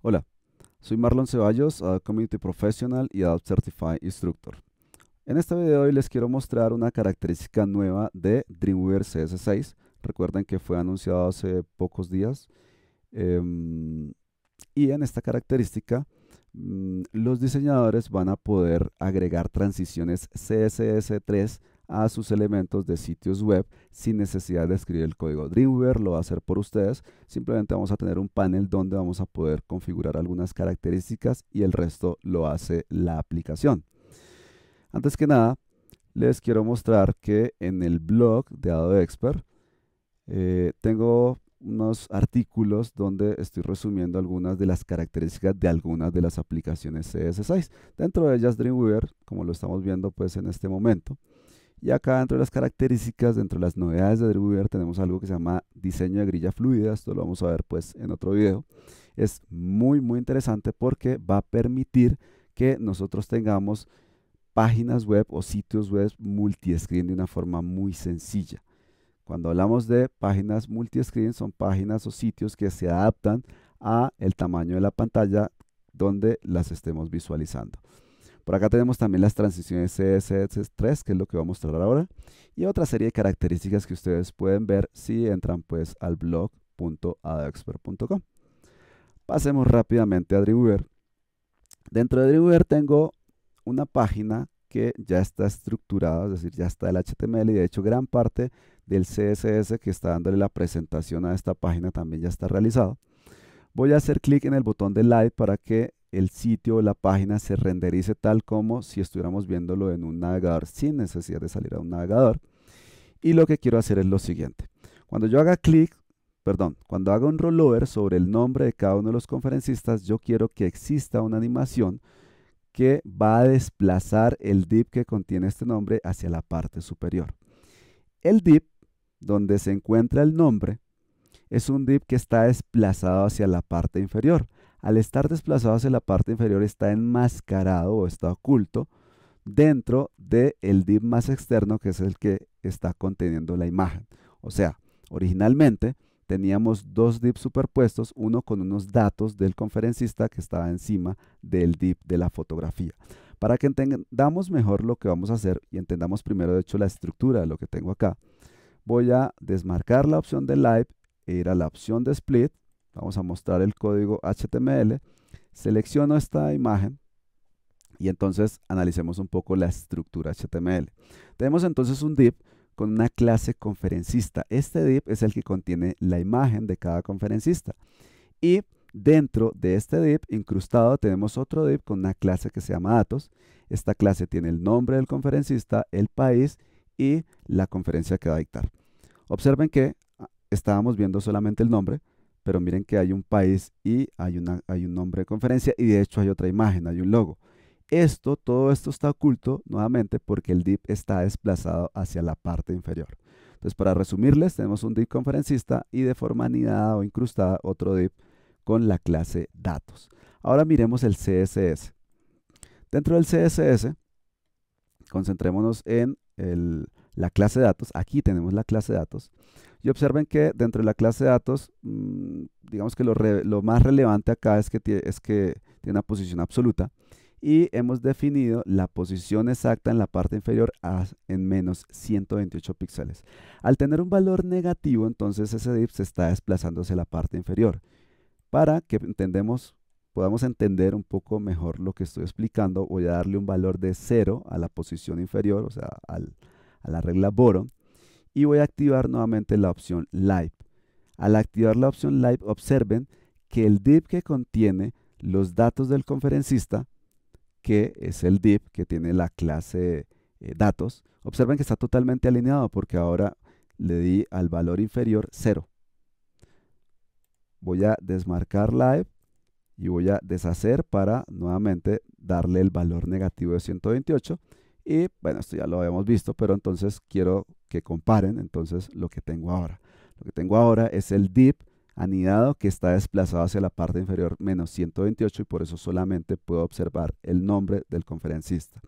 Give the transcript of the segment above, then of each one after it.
Hola, soy Marlon Ceballos, Community Professional y Adobe Certified Instructor. En este video hoy les quiero mostrar una característica nueva de Dreamweaver CS6. Recuerden que fue anunciado hace pocos días. Em, y en esta característica mm, los diseñadores van a poder agregar transiciones CSS3 a sus elementos de sitios web sin necesidad de escribir el código. Dreamweaver lo va a hacer por ustedes. Simplemente vamos a tener un panel donde vamos a poder configurar algunas características y el resto lo hace la aplicación. Antes que nada, les quiero mostrar que en el blog de Adobe Expert eh, tengo unos artículos donde estoy resumiendo algunas de las características de algunas de las aplicaciones CS6. Dentro de ellas Dreamweaver, como lo estamos viendo pues en este momento. Y acá dentro de las características, dentro de las novedades de Dreamweaver tenemos algo que se llama diseño de grilla fluida, esto lo vamos a ver pues en otro video. Es muy muy interesante porque va a permitir que nosotros tengamos páginas web o sitios web multi-screen de una forma muy sencilla. Cuando hablamos de páginas multi-screen son páginas o sitios que se adaptan a el tamaño de la pantalla donde las estemos visualizando. Por acá tenemos también las transiciones CSS3, que es lo que voy a mostrar ahora, y otra serie de características que ustedes pueden ver si entran pues al blog.adexpert.com. Pasemos rápidamente a Dreamweaver. Dentro de Dreamweaver tengo una página que ya está estructurada, es decir, ya está el HTML y de hecho gran parte del CSS que está dándole la presentación a esta página también ya está realizado. Voy a hacer clic en el botón de Live para que el sitio o la página se renderice tal como si estuviéramos viéndolo en un navegador sin necesidad de salir a un navegador. Y lo que quiero hacer es lo siguiente. Cuando yo haga clic, perdón, cuando haga un rollover sobre el nombre de cada uno de los conferencistas, yo quiero que exista una animación que va a desplazar el div que contiene este nombre hacia la parte superior. El div donde se encuentra el nombre es un div que está desplazado hacia la parte inferior al estar desplazado hacia la parte inferior está enmascarado o está oculto dentro del el div más externo que es el que está conteniendo la imagen. O sea, originalmente teníamos dos divs superpuestos, uno con unos datos del conferencista que estaba encima del div de la fotografía. Para que entendamos mejor lo que vamos a hacer y entendamos primero de hecho la estructura de lo que tengo acá, voy a desmarcar la opción de Live e ir a la opción de Split, Vamos a mostrar el código HTML. Selecciono esta imagen y entonces analicemos un poco la estructura HTML. Tenemos entonces un div con una clase conferencista. Este div es el que contiene la imagen de cada conferencista. Y dentro de este div incrustado tenemos otro div con una clase que se llama datos. Esta clase tiene el nombre del conferencista, el país y la conferencia que va a dictar. Observen que ah, estábamos viendo solamente el nombre, pero miren que hay un país y hay, hay un nombre de conferencia y de hecho hay otra imagen, hay un logo. Esto, todo esto está oculto nuevamente porque el dip está desplazado hacia la parte inferior. Entonces, para resumirles, tenemos un dip conferencista y de forma anidada o incrustada otro dip con la clase datos. Ahora miremos el CSS. Dentro del CSS, concentrémonos en el la clase de datos, aquí tenemos la clase de datos, y observen que dentro de la clase de datos, mm, digamos que lo, más relevante acá es que, tiene, es que tiene una posición absoluta, y hemos definido la posición exacta en la parte inferior a, en menos 128 píxeles. Al tener un valor negativo, entonces ese div se está desplazando hacia la parte inferior. Para que entendemos, podamos entender un poco mejor lo que estoy explicando, voy a darle un valor de 0 a la posición inferior, o sea, al, la regla boron, y voy a activar nuevamente la opción Live. Al activar la opción Live, observen que el dip que contiene los datos del conferencista, que es el dip que tiene la clase eh, datos, observen que está totalmente alineado porque ahora le di al valor inferior 0. Voy a desmarcar live y voy a deshacer para nuevamente darle el valor negativo de 128 y bueno, esto ya lo habíamos visto, pero entonces quiero que comparen entonces lo que tengo ahora. Lo que tengo ahora es el dip anidado que está desplazado hacia la parte inferior menos 128 y por eso solamente puedo observar el nombre del conferencista.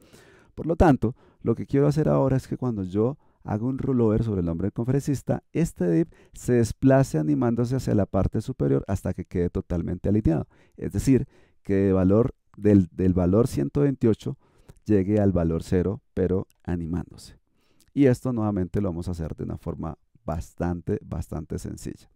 Por lo tanto, lo que quiero hacer ahora es que cuando yo hago un rollover sobre el nombre del conferencista, este dip se desplace animándose hacia la parte superior hasta que quede totalmente alineado. Es decir, que de valor, del, del valor 128 llegue al valor cero, pero animándose. Y esto nuevamente lo vamos a hacer de una forma bastante, bastante sencilla.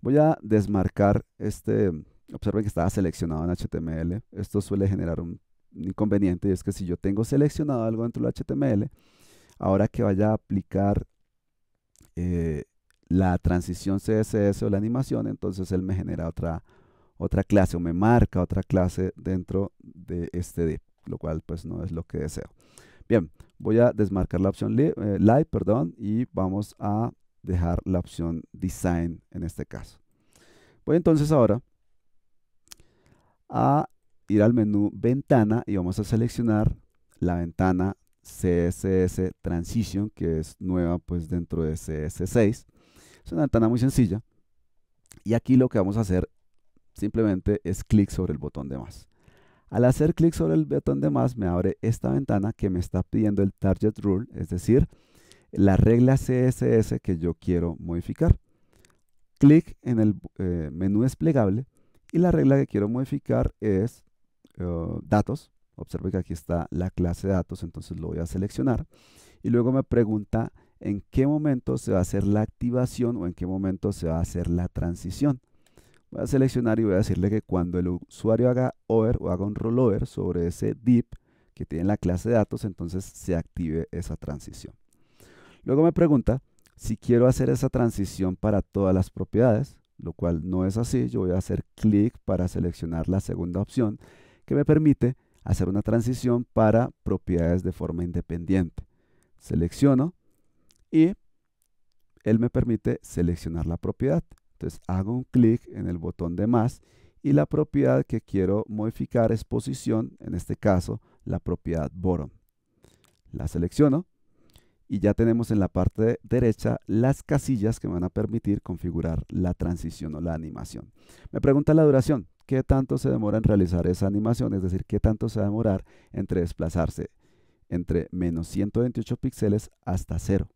Voy a desmarcar este, observen que estaba seleccionado en HTML. Esto suele generar un inconveniente y es que si yo tengo seleccionado algo dentro del HTML, ahora que vaya a aplicar eh, la transición CSS o la animación, entonces él me genera otra, otra clase o me marca otra clase dentro de este div lo cual pues no es lo que deseo. Bien, voy a desmarcar la opción live, eh, perdón, y vamos a dejar la opción design en este caso. Voy entonces ahora a ir al menú ventana y vamos a seleccionar la ventana CSS Transition que es nueva pues dentro de CSS6. Es una ventana muy sencilla y aquí lo que vamos a hacer simplemente es clic sobre el botón de más. Al hacer clic sobre el botón de más me abre esta ventana que me está pidiendo el target rule, es decir, la regla CSS que yo quiero modificar. Clic en el eh, menú desplegable y la regla que quiero modificar es uh, datos. Observe que aquí está la clase de datos, entonces lo voy a seleccionar. Y luego me pregunta en qué momento se va a hacer la activación o en qué momento se va a hacer la transición. Voy a seleccionar y voy a decirle que cuando el usuario haga over o haga un rollover sobre ese div que tiene la clase de datos, entonces se active esa transición. Luego me pregunta si quiero hacer esa transición para todas las propiedades, lo cual no es así. Yo voy a hacer clic para seleccionar la segunda opción que me permite hacer una transición para propiedades de forma independiente. Selecciono y él me permite seleccionar la propiedad. Entonces hago un clic en el botón de más y la propiedad que quiero modificar es posición, en este caso la propiedad bottom. La selecciono y ya tenemos en la parte derecha las casillas que me van a permitir configurar la transición o la animación. Me pregunta la duración, ¿qué tanto se demora en realizar esa animación? Es decir, ¿qué tanto se va a demorar entre desplazarse entre menos 128 píxeles hasta 0?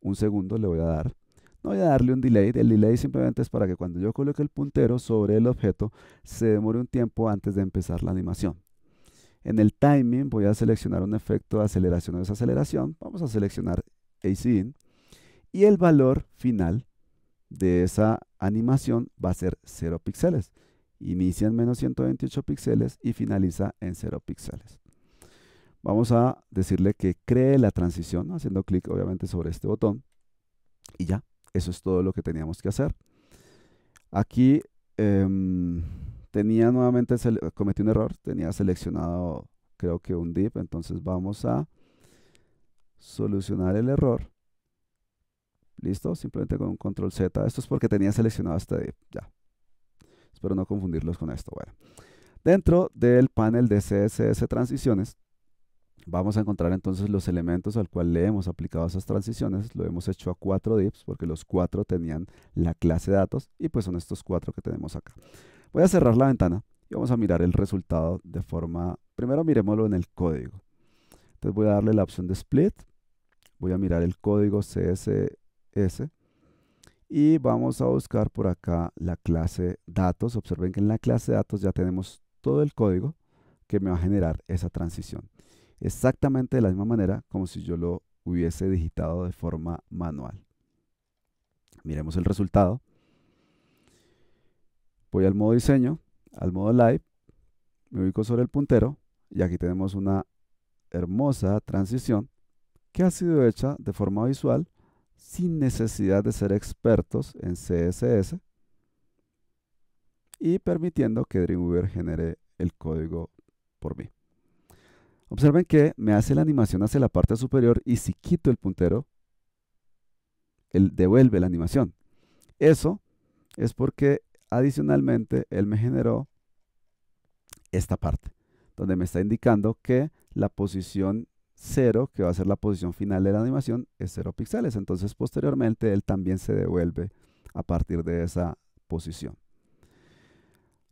Un segundo le voy a dar no voy a darle un delay. El delay simplemente es para que cuando yo coloque el puntero sobre el objeto se demore un tiempo antes de empezar la animación. En el timing voy a seleccionar un efecto de aceleración o desaceleración. Vamos a seleccionar AC In. Y el valor final de esa animación va a ser 0 píxeles. Inicia en menos 128 píxeles y finaliza en 0 píxeles. Vamos a decirle que cree la transición, haciendo clic obviamente sobre este botón. Y ya, eso es todo lo que teníamos que hacer. Aquí em, tenía nuevamente, cometí un error, tenía seleccionado creo que un div, entonces vamos a solucionar el error. Listo, simplemente con un control Z. Esto es porque tenía seleccionado este div, ya. Espero no confundirlos con esto. Bueno, dentro del panel de CSS Transiciones, Vamos a encontrar entonces los elementos al cual le hemos aplicado esas transiciones. Lo hemos hecho a cuatro dips porque los cuatro tenían la clase datos y pues son estos cuatro que tenemos acá. Voy a cerrar la ventana y vamos a mirar el resultado de forma... Primero miremoslo en el código. Entonces voy a darle la opción de split. Voy a mirar el código CSS y vamos a buscar por acá la clase datos. Observen que en la clase datos ya tenemos todo el código que me va a generar esa transición exactamente de la misma manera como si yo lo hubiese digitado de forma manual. Miremos el resultado. Voy al modo diseño, al modo live, me ubico sobre el puntero y aquí tenemos una hermosa transición que ha sido hecha de forma visual sin necesidad de ser expertos en CSS y permitiendo que Dreamweaver genere el código por mí. Observen que me hace la animación hacia la parte superior y si quito el puntero, él devuelve la animación. Eso es porque adicionalmente él me generó esta parte, donde me está indicando que la posición 0, que va a ser la posición final de la animación, es 0 píxeles. Entonces, posteriormente, él también se devuelve a partir de esa posición.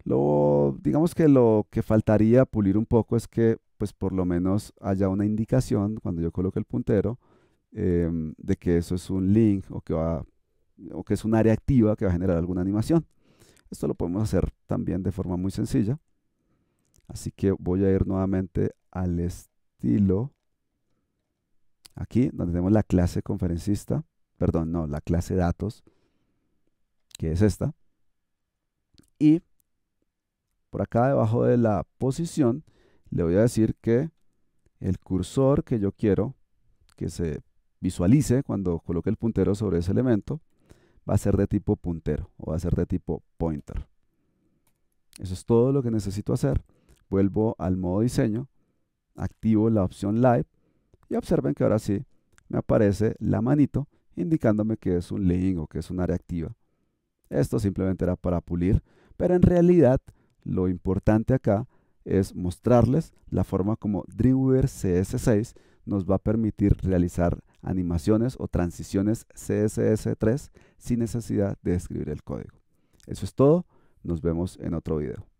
Lo, digamos que lo que faltaría pulir un poco es que pues por lo menos haya una indicación cuando yo coloque el puntero em, de que eso es un link o que, va, o que es un área activa que va a generar alguna animación. Esto lo podemos hacer también de forma muy sencilla. Así que voy a ir nuevamente al estilo, aquí donde tenemos la clase conferencista, perdón, no, la clase datos, que es esta. Y por acá debajo de la posición le voy a decir que el cursor que yo quiero que se visualice cuando coloque el puntero sobre ese elemento va a ser de tipo puntero o va a ser de tipo pointer. Eso es todo lo que necesito hacer. Vuelvo al modo diseño, activo la opción live y observen que ahora sí me aparece la manito indicándome que es un link o que es un área activa. Esto simplemente era para pulir, pero en realidad lo importante acá es mostrarles la forma como Dreamweaver CS6 nos va a permitir realizar animaciones o transiciones CSS3 sin necesidad de escribir el código. Eso es todo, nos vemos en otro video.